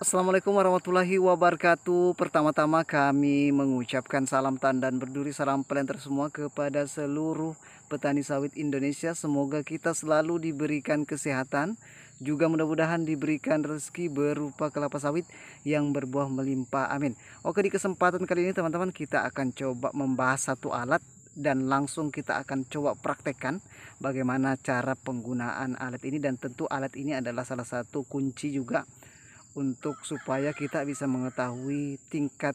Assalamualaikum warahmatullahi wabarakatuh. Pertama-tama kami mengucapkan salam tanda dan berduri salam pelenter semua kepada seluruh petani sawit Indonesia. Semoga kita selalu diberikan kesehatan, juga mudah-mudahan diberikan rezeki berupa kelapa sawit yang berbuah melimpah. Amin. Oke, di kesempatan kali ini teman-teman kita akan coba membahas satu alat dan langsung kita akan coba praktekkan bagaimana cara penggunaan alat ini dan tentu alat ini adalah salah satu kunci juga untuk supaya kita bisa mengetahui tingkat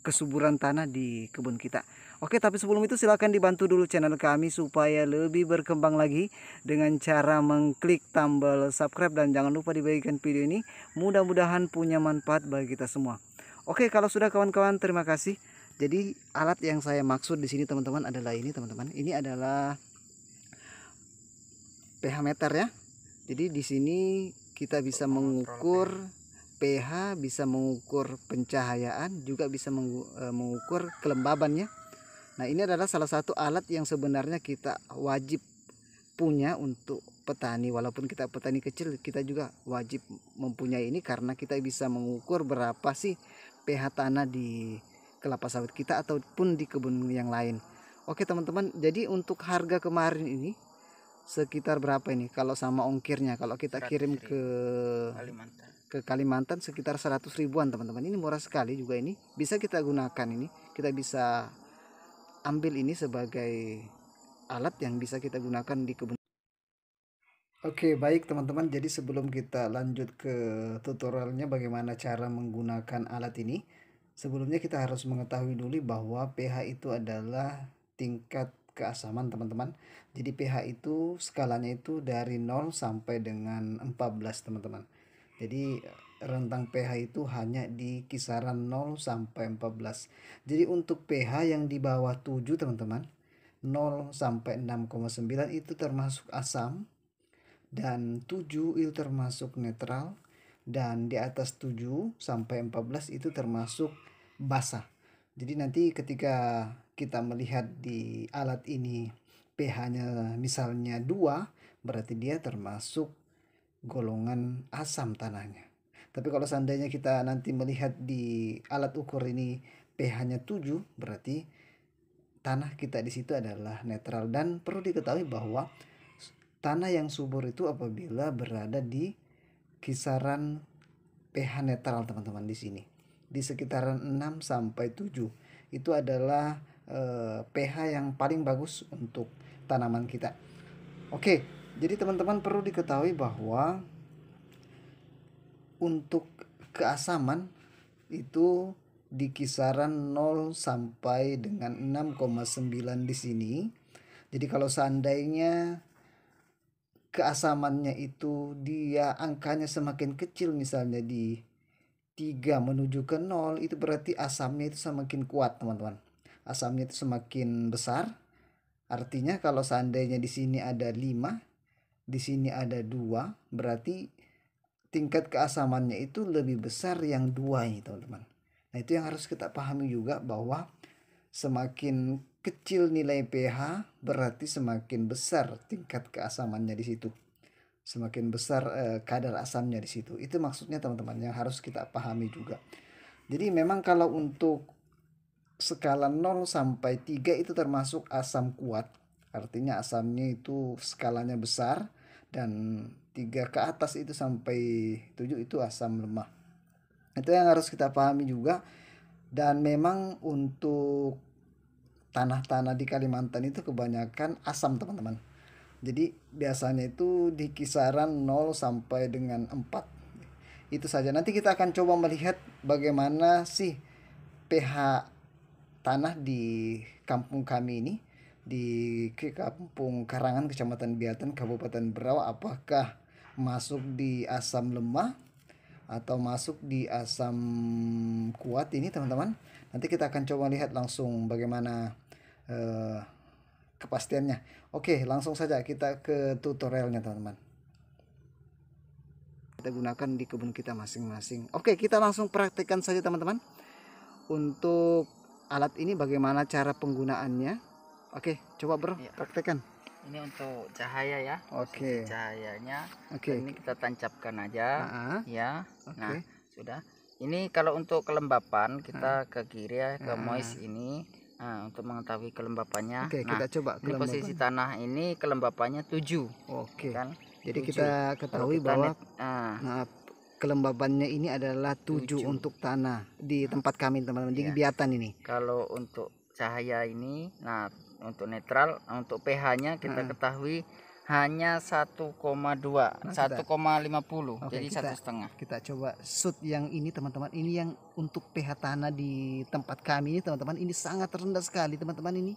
kesuburan tanah di kebun kita. Oke, tapi sebelum itu silahkan dibantu dulu channel kami supaya lebih berkembang lagi dengan cara mengklik tombol subscribe dan jangan lupa dibagikan video ini. Mudah-mudahan punya manfaat bagi kita semua. Oke, kalau sudah kawan-kawan terima kasih. Jadi alat yang saya maksud di sini teman-teman adalah ini teman-teman. Ini adalah pH meter ya. Jadi di sini kita bisa mengukur ya? pH, bisa mengukur pencahayaan, juga bisa e, mengukur kelembabannya. Nah, ini adalah salah satu alat yang sebenarnya kita wajib punya untuk petani walaupun kita petani kecil kita juga wajib mempunyai ini karena kita bisa mengukur berapa sih pH tanah di kelapa sawit kita ataupun di kebun yang lain. Oke teman-teman, jadi untuk harga kemarin ini sekitar berapa ini kalau sama ongkirnya kalau kita kirim ke Kalimantan ke Kalimantan sekitar 100 ribuan teman-teman ini murah sekali juga ini bisa kita gunakan ini kita bisa ambil ini sebagai alat yang bisa kita gunakan di kebun Oke baik teman-teman jadi sebelum kita lanjut ke tutorialnya bagaimana cara menggunakan alat ini Sebelumnya kita harus mengetahui dulu bahwa pH itu adalah tingkat keasaman teman-teman. Jadi pH itu skalanya itu dari 0 sampai dengan 14 teman-teman. Jadi rentang pH itu hanya di kisaran 0 sampai 14. Jadi untuk pH yang di bawah 7 teman-teman 0 sampai 6,9 itu termasuk asam dan 7 itu termasuk netral dan di atas 7 sampai 14 itu termasuk basah. Jadi nanti ketika kita melihat di alat ini pH-nya misalnya 2, berarti dia termasuk golongan asam tanahnya. Tapi kalau seandainya kita nanti melihat di alat ukur ini pH-nya 7, berarti tanah kita di situ adalah netral dan perlu diketahui bahwa tanah yang subur itu apabila berada di kisaran pH netral teman-teman di sini di sekitaran 6 sampai 7 itu adalah pH eh, yang paling bagus untuk tanaman kita. Oke, jadi teman-teman perlu diketahui bahwa untuk keasaman itu di kisaran 0 sampai dengan 6,9 di sini. Jadi kalau seandainya keasamannya itu dia angkanya semakin kecil misalnya di 3 menuju ke 0 itu berarti asamnya itu semakin kuat teman-teman asamnya itu semakin besar. Artinya kalau seandainya di sini ada 5, di sini ada 2, berarti tingkat keasamannya itu lebih besar yang dua ini teman-teman. Nah itu yang harus kita pahami juga bahwa semakin kecil nilai pH berarti semakin besar tingkat keasamannya di situ. Semakin besar eh, kadar asamnya di situ. Itu maksudnya teman-teman yang harus kita pahami juga. Jadi memang kalau untuk skala 0 sampai 3 itu termasuk asam kuat. Artinya asamnya itu skalanya besar dan 3 ke atas itu sampai 7 itu asam lemah. Itu yang harus kita pahami juga. Dan memang untuk tanah-tanah di Kalimantan itu kebanyakan asam teman-teman. Jadi biasanya itu di kisaran 0 sampai dengan 4. Itu saja. Nanti kita akan coba melihat bagaimana sih pH tanah di kampung kami ini di kampung Karangan Kecamatan Biatan Kabupaten Berau apakah masuk di asam lemah atau masuk di asam kuat ini teman-teman nanti kita akan coba lihat langsung bagaimana uh, kepastiannya oke langsung saja kita ke tutorialnya teman-teman kita gunakan di kebun kita masing-masing oke kita langsung praktekkan saja teman-teman untuk alat ini bagaimana cara penggunaannya oke coba bro ya. praktekkan ini untuk cahaya ya oke okay. cahayanya oke okay. ini kita tancapkan aja uh -huh. ya okay. nah sudah ini kalau untuk kelembapan kita uh ke kiri ya ke uh moist ini Nah, untuk mengetahui kelembapannya. Oke, nah, kita coba ini posisi tanah ini kelembapannya 7. Oke. Kan? Jadi 7. kita ketahui kita bahwa ah. nah, kelembabannya ini adalah tujuh 7. untuk tanah di nah. tempat kami teman-teman Jadi ya. kegiatan ini. Kalau untuk cahaya ini nah untuk netral untuk pH-nya kita nah. ketahui hanya 1,2 nah, 1,50 jadi satu setengah kita coba sud yang ini teman-teman ini yang untuk pH tanah di tempat kami ini teman-teman ini sangat rendah sekali teman-teman ini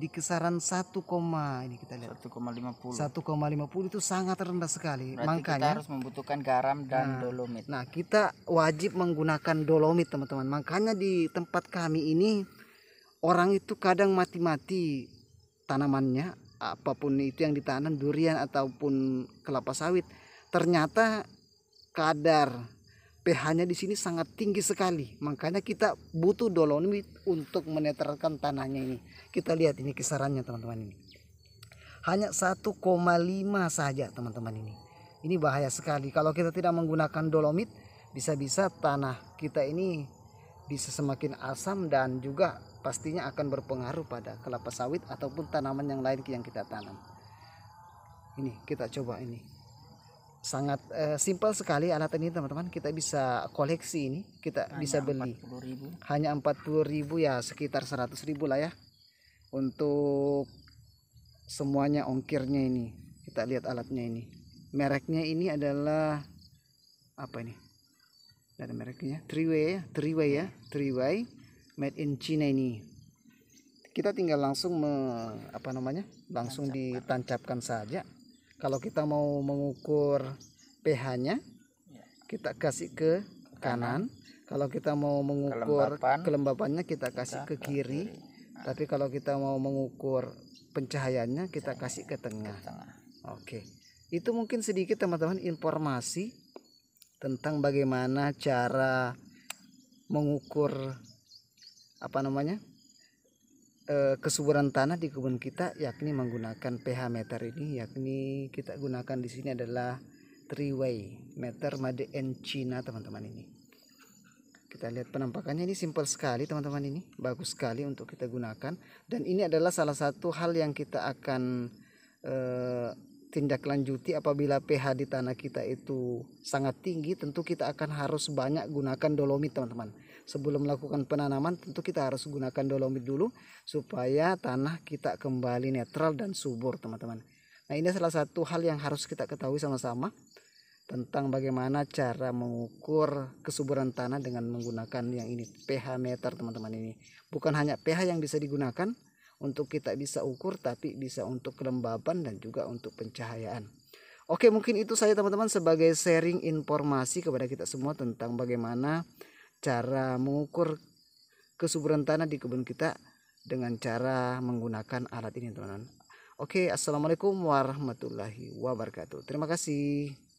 di kisaran 1, ini kita lihat 1,50 1,50 itu sangat rendah sekali Berarti makanya kita harus membutuhkan garam dan nah, dolomit nah kita wajib menggunakan dolomit teman-teman makanya di tempat kami ini orang itu kadang mati-mati tanamannya apapun itu yang ditanam durian ataupun kelapa sawit ternyata kadar pH-nya di sini sangat tinggi sekali. Makanya kita butuh dolomit untuk menetralkan tanahnya ini. Kita lihat ini kisarannya teman-teman ini. Hanya 1,5 saja teman-teman ini. Ini bahaya sekali kalau kita tidak menggunakan dolomit bisa-bisa tanah kita ini bisa semakin asam dan juga pastinya akan berpengaruh pada kelapa sawit ataupun tanaman yang lain yang kita tanam. Ini kita coba ini sangat uh, simpel sekali alat ini teman-teman kita bisa koleksi ini kita hanya bisa beli 40 hanya 40.000 ya sekitar 100.000 lah ya untuk semuanya ongkirnya ini kita lihat alatnya ini mereknya ini adalah apa ini ada mereknya Triway ya Triway ya Triway made in China ini kita tinggal langsung me, apa namanya langsung ditancapkan saja kalau kita mau mengukur pH-nya ya. kita kasih ke kanan. Kalau kita mau mengukur Kelembapan, kelembapannya kita kasih kita ke kiri. kiri. Nah. Tapi kalau kita mau mengukur pencahayaannya kita Cahaya. kasih ke tengah. Ke tengah. Oke. Itu mungkin sedikit teman-teman informasi tentang bagaimana cara mengukur apa namanya? Eh, kesuburan tanah di kebun kita yakni menggunakan pH meter ini yakni kita gunakan di sini adalah three way meter made in China teman-teman ini kita lihat penampakannya ini simple sekali teman-teman ini bagus sekali untuk kita gunakan dan ini adalah salah satu hal yang kita akan eh, tindak lanjuti apabila pH di tanah kita itu sangat tinggi tentu kita akan harus banyak gunakan dolomit teman-teman sebelum melakukan penanaman tentu kita harus gunakan dolomit dulu supaya tanah kita kembali netral dan subur teman-teman nah ini salah satu hal yang harus kita ketahui sama-sama tentang bagaimana cara mengukur kesuburan tanah dengan menggunakan yang ini pH meter teman-teman ini bukan hanya pH yang bisa digunakan untuk kita bisa ukur tapi bisa untuk kelembapan dan juga untuk pencahayaan. Oke, mungkin itu saya teman-teman sebagai sharing informasi kepada kita semua tentang bagaimana cara mengukur kesuburan tanah di kebun kita dengan cara menggunakan alat ini, teman-teman. Oke, assalamualaikum warahmatullahi wabarakatuh. Terima kasih.